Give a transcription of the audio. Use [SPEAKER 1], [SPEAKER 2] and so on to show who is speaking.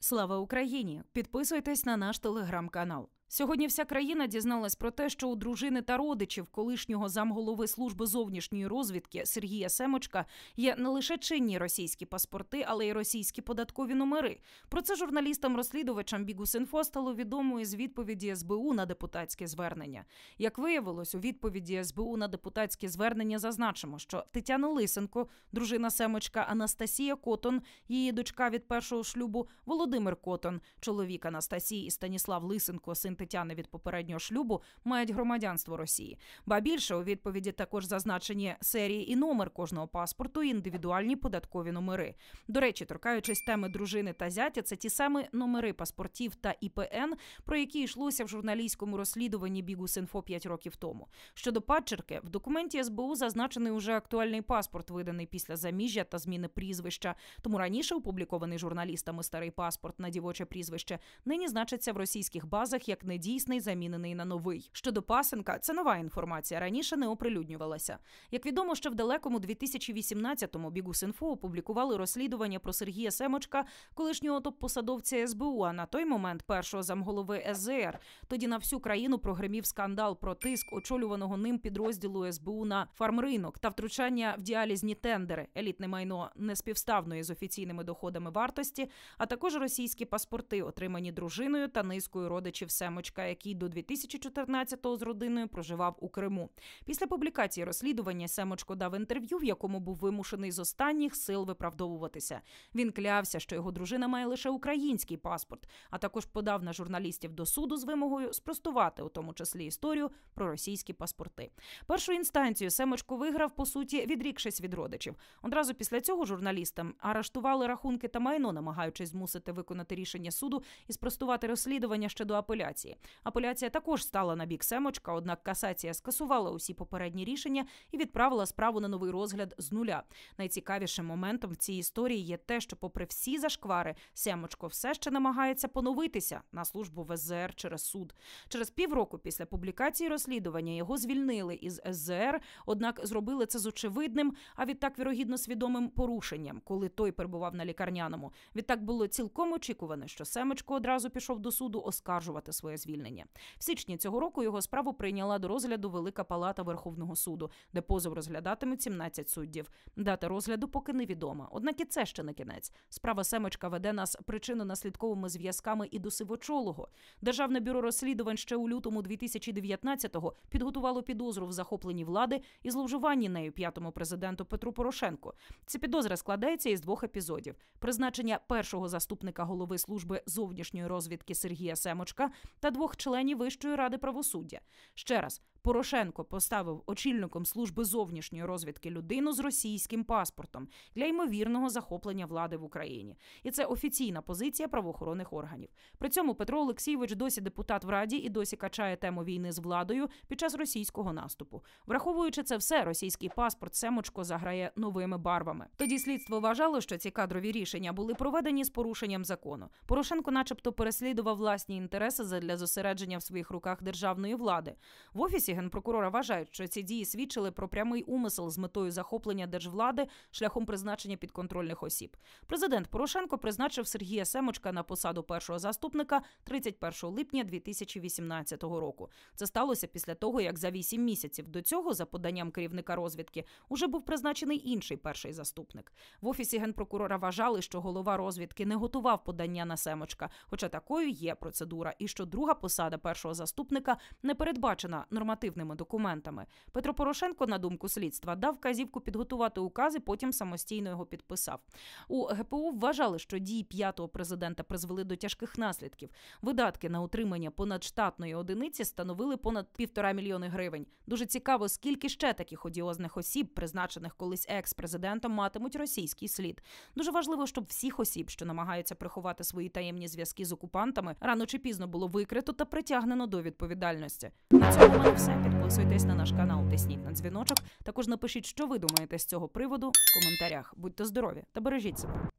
[SPEAKER 1] Слава Україні! Підписуйтесь на наш телеграм-канал. Сьогодні вся країна дізналась про те, що у дружини та родичів колишнього замголови служби зовнішньої розвідки Сергія Семочка є не лише чинні російські паспорти, але й російські податкові номери. Про це журналістам-розслідувачам Бігус.Інфо стало відомо із відповіді СБУ на депутатське звернення. Як виявилось, у відповіді СБУ на депутатське звернення зазначимо, що Тетяна Лисенко, дружина Семочка Анастасія Котон, її дочка від першого шлюбу Володимир Котон, чоловік Анастасії і Станіслав Лисенко, син Тетяни від попереднього шлюбу мають громадянство Росії. Ба більше у відповіді також зазначені серії і номер кожного паспорту, і індивідуальні податкові номери. До речі, торкаючись теми дружини та зятя, це ті самі номери паспортів та ІПН, про які йшлося в журналістському розслідуванні «Бігус.Інфо» 5 років тому. Щодо падчерки, в документі СБУ зазначений уже актуальний паспорт, виданий після заміжжя та зміни прізвища. Тому раніше опублікований журналістами старий паспорт на дівоче прізвище нині значиться в російських базах як недійсний, замінений на новий. Щодо Пасенка, це нова інформація. Раніше не оприлюднювалася. Як відомо, ще в далекому 2018-му Бігус.Інфо опублікували розслідування про Сергія Семочка, колишнього топ-посадовця СБУ. А на той момент першого замголови СЗР. Тоді на всю країну прогримів скандал про тиск очолюваного ним підрозділу СБУ на фармринок та втручання в діалізні тендери, елітне майно не співставної з офіційними доходами вартості, а також російські паспорти, отримані дружиною та низкою родичів Семочка. Семочка, який до 2014-го з родиною проживав у Криму. Після публікації розслідування Семочко дав інтерв'ю, в якому був вимушений з останніх сил виправдовуватися. Він клявся, що його дружина має лише український паспорт, а також подав на журналістів до суду з вимогою спростувати, у тому числі історію про російські паспорти. Першу інстанцію Семочко виграв по суті, відрікшись від родичів. Одразу після цього журналістам арештували рахунки та майно, намагаючись змусити виконати рішення суду і спростувати розслідування ще до апеляції касації. Апеляція також стала на бік семочка, однак касація скасувала усі попередні рішення і відправила справу на новий розгляд з нуля. Найцікавішим моментом в цій історії є те, що, попри всі зашквари, семочко все ще намагається поновитися на службу в ВЗР через суд. Через півроку після публікації розслідування його звільнили із СЗР, однак зробили це з очевидним, а відтак вірогідно свідомим порушенням, коли той перебував на лікарняному. Відтак було цілком очікувано, що Семочко одразу пішов до суду оскаржувати своє своє звільнення. В січні цього року його справу прийняла до розгляду Велика Палата Верховного суду, де позов розглядатимуть 17 суддів. Дата розгляду поки невідома. Однак і це ще не кінець. Справа Семечка веде нас причинно-наслідковими зв'язками і до сивочолого. Державне бюро розслідувань ще у лютому 2019-го підготувало підозру в захопленні влади і зловживанні нею п'ятому президенту Петру Порошенку. Ця підозра складається із двох епізодів: призначення першого заступника голови служби зовнішньої розвідки Сергія Семочка та двох членів Вищої ради правосуддя. Ще раз Порошенко поставив очільником служби зовнішньої розвідки людину з російським паспортом для ймовірного захоплення влади в Україні, і це офіційна позиція правоохоронних органів. При цьому Петро Олексійович досі депутат в раді і досі качає тему війни з владою під час російського наступу. Враховуючи це все, російський паспорт Семочко заграє новими барвами. Тоді слідство вважало, що ці кадрові рішення були проведені з порушенням закону. Порошенко, начебто, переслідував власні інтереси задля зосередження в своїх руках державної влади. В офісі генпрокурора вважають, що ці дії свідчили про прямий умисел з метою захоплення держвлади шляхом призначення підконтрольних осіб. Президент Порошенко призначив Сергія Семочка на посаду першого заступника 31 липня 2018 року. Це сталося після того, як за вісім місяців до цього, за поданням керівника розвідки, уже був призначений інший перший заступник. В офісі генпрокурора вважали, що голова розвідки не готував подання на семочка, хоча такою є процедура, і що друга посада першого заступника не передбачена нормативно альтернативними документами. Петро Порошенко, на думку слідства, дав казівку підготувати укази, потім самостійно його підписав. У ГПУ вважали, що дії п'ятого президента призвели до тяжких наслідків. Видатки на утримання понадштатної одиниці становили понад півтора мільйони гривень. Дуже цікаво, скільки ще таких одіозних осіб, призначених колись екс-президентом, матимуть російський слід. Дуже важливо, щоб всіх осіб, що намагаються приховати свої таємні зв'язки з окупантами, рано чи пізно було викрито та притягнено до відповідальності. На цьому мене все. Підписуйтесь на наш канал, тисніть на дзвіночок. Також напишіть, що ви думаєте з цього приводу в коментарях. Будьте здорові та бережіть себе.